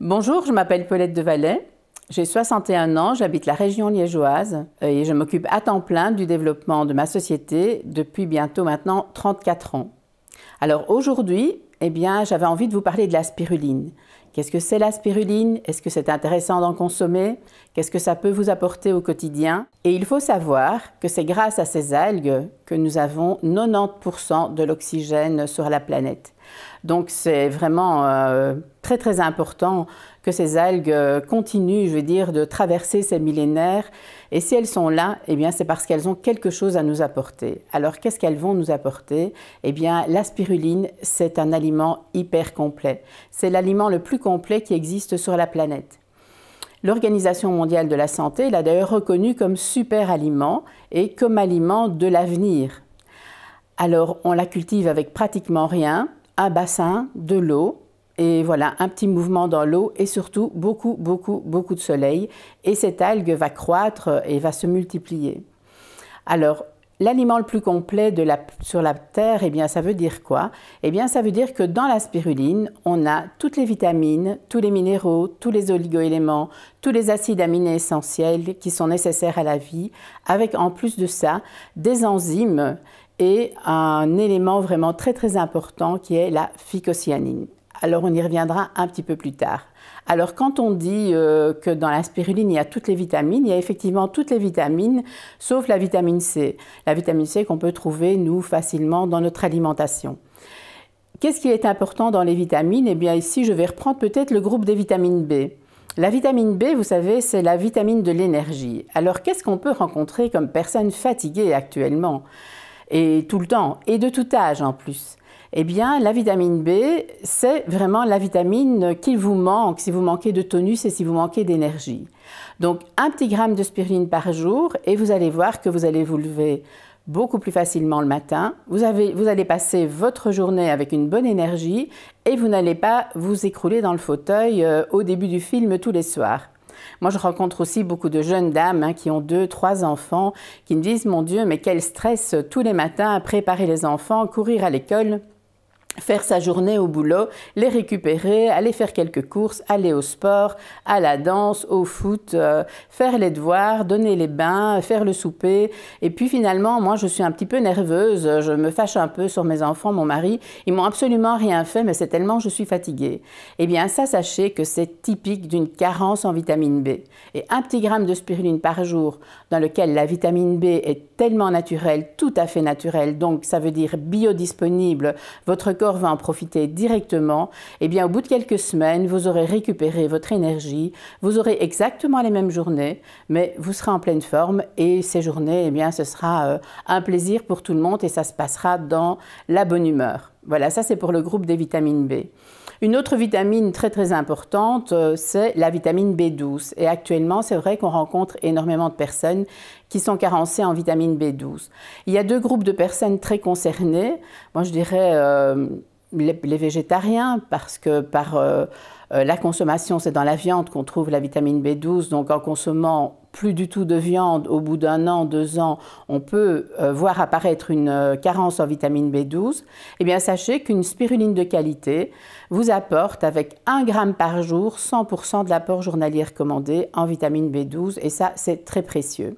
Bonjour, je m'appelle Paulette Devalet. J'ai 61 ans, j'habite la région liégeoise euh, et je m'occupe à temps plein du développement de ma société depuis bientôt maintenant 34 ans. Alors aujourd'hui, eh bien, j'avais envie de vous parler de la spiruline. Qu'est-ce que c'est la spiruline Est-ce que c'est intéressant d'en consommer Qu'est-ce que ça peut vous apporter au quotidien Et il faut savoir que c'est grâce à ces algues que nous avons 90% de l'oxygène sur la planète. Donc c'est vraiment euh, très très important que ces algues euh, continuent, je veux dire, de traverser ces millénaires. Et si elles sont là, eh bien, c'est parce qu'elles ont quelque chose à nous apporter. Alors, qu'est-ce qu'elles vont nous apporter Eh bien, la spiruline, c'est un aliment hyper complet. C'est l'aliment le plus complet qui existe sur la planète. L'Organisation mondiale de la santé l'a d'ailleurs reconnu comme super aliment et comme aliment de l'avenir. Alors, on la cultive avec pratiquement rien, un bassin, de l'eau, et voilà, un petit mouvement dans l'eau et surtout beaucoup, beaucoup, beaucoup de soleil. Et cette algue va croître euh, et va se multiplier. Alors, l'aliment le plus complet sur la Terre, eh bien, ça veut dire quoi Eh bien, ça veut dire que dans la spiruline, on a toutes les vitamines, tous les minéraux, tous les oligoéléments, tous les acides aminés essentiels qui sont nécessaires à la vie, avec en plus de ça des enzymes et un élément vraiment très très important qui est la phycocyanine. Alors on y reviendra un petit peu plus tard. Alors quand on dit euh, que dans la spiruline il y a toutes les vitamines, il y a effectivement toutes les vitamines sauf la vitamine C. La vitamine C qu'on peut trouver nous facilement dans notre alimentation. Qu'est-ce qui est important dans les vitamines Eh bien ici je vais reprendre peut-être le groupe des vitamines B. La vitamine B, vous savez, c'est la vitamine de l'énergie. Alors qu'est-ce qu'on peut rencontrer comme personne fatiguée actuellement et tout le temps, et de tout âge en plus eh bien, la vitamine B, c'est vraiment la vitamine qu'il vous manque si vous manquez de tonus et si vous manquez d'énergie. Donc, un petit gramme de spiruline par jour et vous allez voir que vous allez vous lever beaucoup plus facilement le matin. Vous, allez passer votre journée avec une bonne énergie et vous n'allez pas vous écrouler dans le fauteuil euh, au début du film tous les soirs. Moi, je rencontre aussi beaucoup de jeunes dames hein, qui ont deux, trois enfants, qui me disent, mon Dieu, mais quel stress euh, tous les matins à préparer les enfants, courir à l'école faire sa journée au boulot, les récupérer, aller faire quelques courses, aller au sport, à la danse, au foot, euh, faire les devoirs, donner les bains, faire le souper. Et puis finalement, moi, je suis un petit peu nerveuse, je me fâche un peu sur mes enfants, mon mari. Ils m'ont absolument rien fait, mais c'est tellement je suis fatiguée. Eh bien, ça, sachez que c'est typique d'une carence en vitamine B. Et un petit gramme de spiruline par jour, dans lequel la vitamine B est tellement naturelle, tout à fait naturelle, donc ça veut dire biodisponible, votre corps va en profiter directement, eh bien, au bout de quelques semaines, vous aurez récupéré votre énergie, vous aurez exactement les mêmes journées, mais vous serez en pleine forme et ces journées, eh bien, ce sera euh, un plaisir pour tout le monde et ça se passera dans la bonne humeur. Voilà, ça c'est pour le groupe des vitamines B. Une autre vitamine très très importante, euh, c'est la vitamine B12. Et actuellement, c'est vrai qu'on rencontre énormément de personnes qui sont carencées en vitamine B12. Il y a deux groupes de personnes très concernées. Moi, je dirais euh, les, végétariens, parce que par euh, la consommation, c'est dans la viande qu'on trouve la vitamine B12. Donc en consommant plus du tout de viande au bout d'un an, deux ans, on peut euh, voir apparaître une euh, carence en vitamine B12, eh bien sachez qu'une spiruline de qualité vous apporte avec 1 gramme par jour 100% de l'apport journalier recommandé en vitamine B12 et ça c'est très précieux.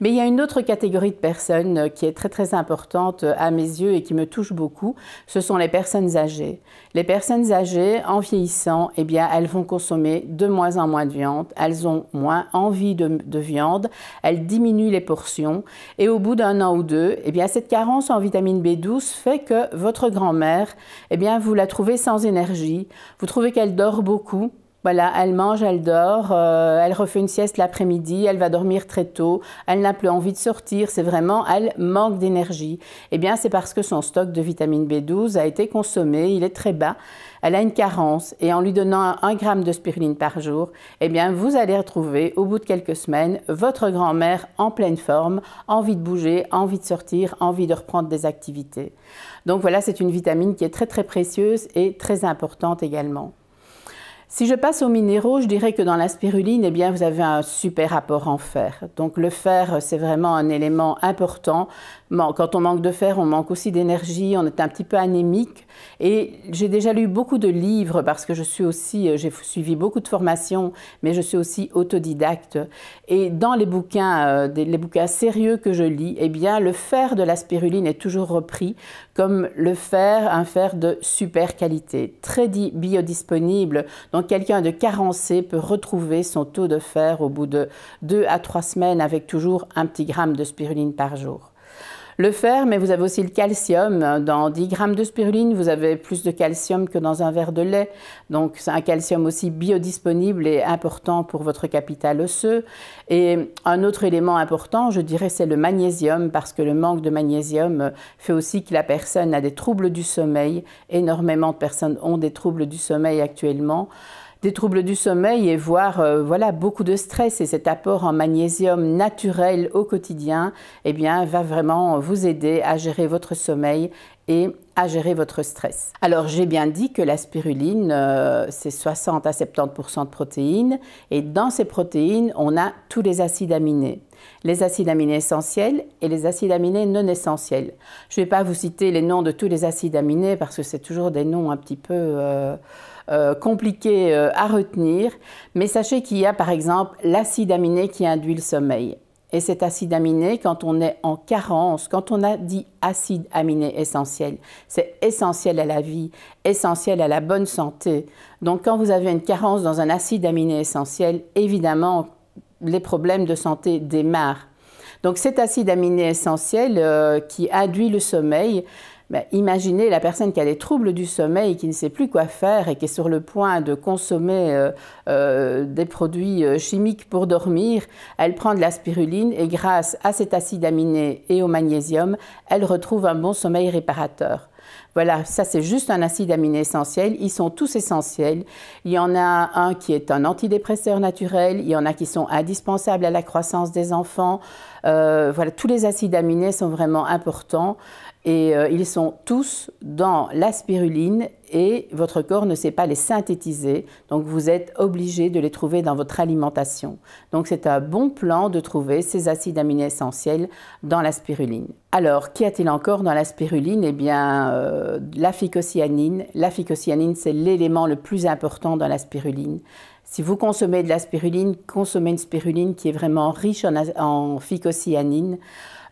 Mais il y a une autre catégorie de personnes euh, qui est très très importante à mes yeux et qui me touche beaucoup, ce sont les personnes âgées. Les personnes âgées en vieillissant, eh bien elles vont consommer de moins en moins de viande, elles ont moins envie de viande, elle diminue les portions et au bout d'un an ou deux, eh bien cette carence en vitamine B12 fait que votre grand-mère, eh bien vous la trouvez sans énergie, vous trouvez qu'elle dort beaucoup, voilà, elle mange, elle dort, euh, elle refait une sieste l'après-midi, elle va dormir très tôt, elle n'a plus envie de sortir, c'est vraiment, elle manque d'énergie. Eh bien, c'est parce que son stock de vitamine B12 a été consommé, il est très bas, elle a une carence, et en lui donnant un gramme de spiruline par jour, eh bien, vous allez retrouver, au bout de quelques semaines, votre grand-mère en pleine forme, envie de bouger, envie de sortir, envie de reprendre des activités. Donc voilà, c'est une vitamine qui est très très précieuse et très importante également. Si je passe aux minéraux, je dirais que dans la spiruline, eh bien, vous avez un super apport en fer. Donc le fer, c'est vraiment un élément important. Quand on manque de fer, on manque aussi d'énergie, on est un petit peu anémique. Et j'ai déjà lu beaucoup de livres parce que je suis aussi, euh, j'ai suivi beaucoup de formations, mais je suis aussi autodidacte. Et dans les bouquins, euh, les bouquins sérieux que je lis, eh bien, le fer de la spiruline est toujours repris comme le fer, un fer de super qualité, très biodisponible. Donc quelqu'un de carencé peut retrouver son taux de fer au bout de deux à trois semaines avec toujours un petit gramme de spiruline par jour. Le fer, mais vous avez aussi le calcium. Dans 10 grammes de spiruline, vous avez plus de calcium que dans un verre de lait. Donc c'est un calcium aussi biodisponible et important pour votre capital osseux. Et un autre élément important, je dirais, c'est le magnésium, parce que le manque de magnésium fait aussi que la personne a des troubles du sommeil. Énormément de personnes ont des troubles du sommeil actuellement des troubles du sommeil et voire euh, voilà beaucoup de stress et cet apport en magnésium naturel au quotidien eh bien va vraiment vous aider à gérer votre sommeil et à gérer votre stress. Alors j'ai bien dit que la spiruline, euh, c'est 60 à 70% de protéines, et dans ces protéines, on a tous les acides aminés les acides aminés essentiels et les acides aminés non essentiels. Je ne vais pas vous citer les noms de tous les acides aminés parce que c'est toujours des noms un petit peu euh, euh, compliqués euh, à retenir, mais sachez qu'il y a par exemple l'acide aminé qui induit le sommeil. Et cet acide aminé, quand on est en carence, quand on a dit acide aminé essentiel, c'est essentiel à la vie, essentiel à la bonne santé. Donc quand vous avez une carence dans un acide aminé essentiel, évidemment, les problèmes de santé démarrent. Donc cet acide aminé essentiel euh, qui induit le sommeil ben, imaginez la personne qui a des troubles du sommeil, qui ne sait plus quoi faire et qui est sur le point de consommer euh, euh, des produits euh, chimiques pour dormir. Elle prend de la spiruline et grâce à cet acide aminé et au magnésium, elle retrouve un bon sommeil réparateur. Voilà, ça c'est juste un acide aminé essentiel. Ils sont tous essentiels. Il y en a un qui est un antidépresseur naturel. Il y en a qui sont indispensables à la croissance des enfants. voilà, tous les acides aminés sont vraiment importants. Et euh, ils sont tous dans la spiruline et votre corps ne sait pas les synthétiser. Donc vous êtes obligé de les trouver dans votre alimentation. Donc c'est un bon plan de trouver ces acides aminés essentiels dans la spiruline. Alors, qu'y a-t-il encore dans la spiruline Eh bien, euh, la phycocyanine. La phycocyanine, c'est l'élément le plus important dans la spiruline. Si vous consommez de la spiruline, consommez une spiruline qui est vraiment riche en, en phycocyanine.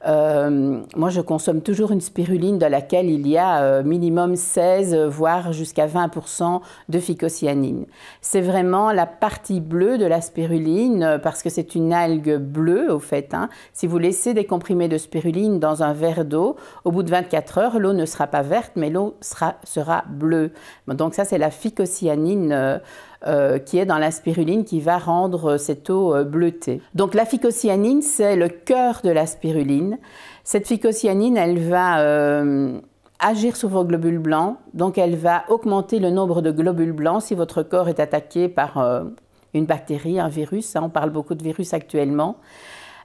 Euh, moi, je consomme toujours une spiruline dans laquelle il y a euh, minimum 16, voire jusqu'à 20% de phycocyanine. C'est vraiment la partie bleue de la spiruline, euh, parce que c'est une algue bleue, au fait. Hein. Si vous laissez des comprimés de spiruline dans un verre d'eau, au bout de 24 heures, l'eau ne sera pas verte, mais l'eau sera, sera bleue. Donc ça, c'est la phycocyanine. Euh, qui est dans la spiruline qui va rendre cette eau euh, bleutée. Donc la phycocyanine, c'est le cœur de la spiruline. Cette phycocyanine, elle va euh, agir sur vos globules blancs, donc elle va augmenter le nombre de globules blancs si votre corps est attaqué par une bactérie, un virus, on parle beaucoup de virus actuellement.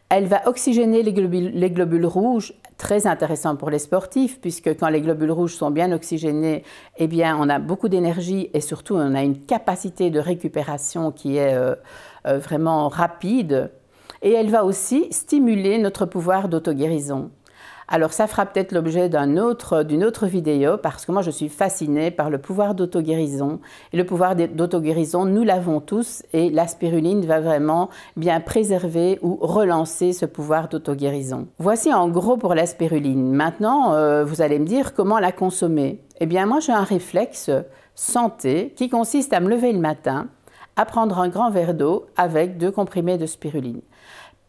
Elle va oxygéner les globules rouges, très intéressant pour les sportifs, puisque quand les globules rouges sont bien oxygénés, eh bien, on a beaucoup d'énergie et surtout, on a une capacité de récupération qui est euh, euh, vraiment rapide. Et elle va aussi stimuler notre pouvoir d'auto-guérison. Alors ça fera peut-être l'objet d'une autre, autre vidéo parce que moi je suis fascinée par le pouvoir d'auto-guérison. Et le pouvoir d'auto-guérison, nous l'avons tous et la spiruline va vraiment bien préserver ou relancer ce pouvoir d'auto-guérison. Voici en gros pour la spiruline. Maintenant, euh, vous allez me dire comment la consommer. Eh bien moi j'ai un réflexe santé qui consiste à me lever le matin à prendre un grand verre d'eau avec deux comprimés de spiruline.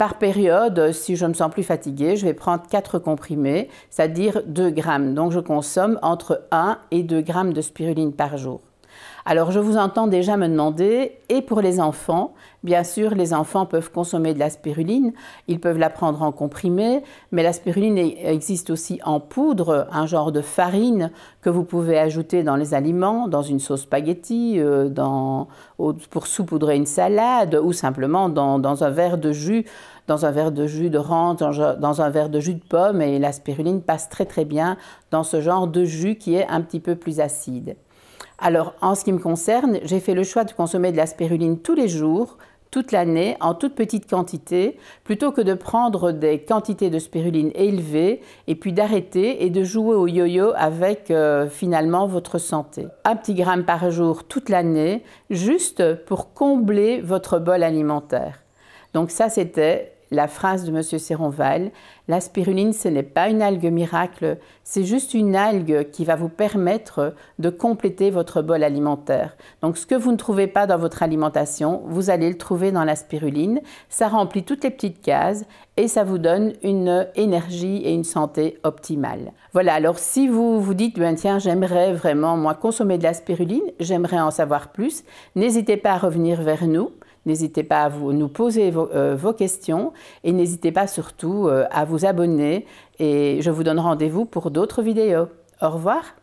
Par période, si je me sens plus fatiguée, je vais prendre 4 comprimés, c'est-à-dire 2 grammes. Donc je consomme entre 1 et 2 grammes de spiruline par jour. Alors je vous entends déjà me demander, et pour les enfants, bien sûr les enfants peuvent consommer de la spiruline, ils peuvent la prendre en comprimé, mais la spiruline existe aussi en poudre, un genre de farine que vous pouvez ajouter dans les aliments, dans une sauce spaghetti, euh, pour saupoudrer une salade ou simplement dans, dans un verre de jus dans un verre de jus de d'orange, dans un verre de jus de pomme, et la spiruline passe très très bien dans ce genre de jus qui est un petit peu plus acide. Alors, en ce qui me concerne, j'ai fait le choix de consommer de la spiruline tous les jours, toute l'année, en toute petite quantité, plutôt que de prendre des quantités de spiruline élevées et puis d'arrêter et de jouer au yo-yo avec euh, finalement votre santé. Un petit gramme par jour toute l'année, juste pour combler votre bol alimentaire. Donc ça, c'était la phrase de M. Séronval, la spiruline, ce n'est pas une algue miracle, c'est juste une algue qui va vous permettre de compléter votre bol alimentaire. Donc ce que vous ne trouvez pas dans votre alimentation, vous allez le trouver dans la spiruline. Ça remplit toutes les petites cases et ça vous donne une énergie et une santé optimale. Voilà, alors si vous vous dites, ben, tiens, j'aimerais vraiment, moi, consommer de la spiruline, j'aimerais en savoir plus, n'hésitez pas à revenir vers nous N'hésitez pas à nous poser euh, vos, questions et n'hésitez pas surtout euh, à vous abonner et je vous donne rendez-vous pour d'autres vidéos. Au revoir